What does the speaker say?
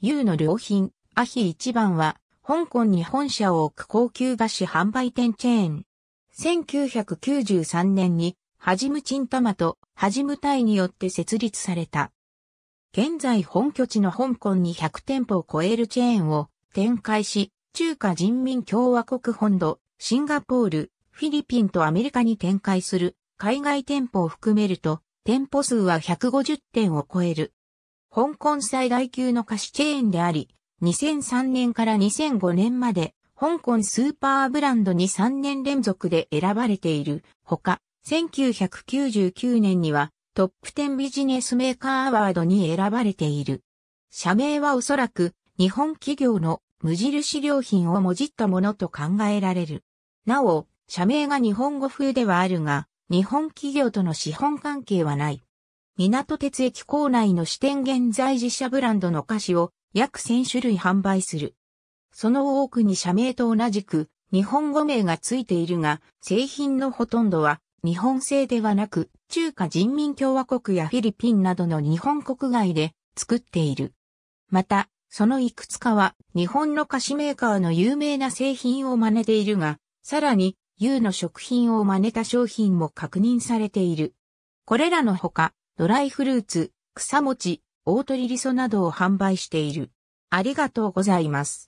U の良品、アヒ一番は、香港に本社を置く高級菓子販売店チェーン。1993年に、ハジムチンタマとハジムタイによって設立された。現在本拠地の香港に100店舗を超えるチェーンを展開し、中華人民共和国本土、シンガポール、フィリピンとアメリカに展開する海外店舗を含めると、店舗数は150店を超える。香港最大級の菓子チェーンであり、2003年から2005年まで、香港スーパーブランドに3年連続で選ばれているほか、1999年にはトップ10ビジネスメーカーアワードに選ばれている。社名はおそらく日本企業の無印良品をもじったものと考えられる。なお、社名が日本語風ではあるが、日本企業との資本関係はない。港鉄駅構内の支店現在自社ブランドの菓子を約1000種類販売する。その多くに社名と同じく日本語名が付いているが、製品のほとんどは日本製ではなく、中華人民共和国やフィリピンなどの日本国外で作っている。また、そのいくつかは日本の菓子メーカーの有名な製品を真似ているが、さらに、U の食品を真似た商品も確認されている。これらのほか、ドライフルーツ、草餅、大鳥リソなどを販売している。ありがとうございます。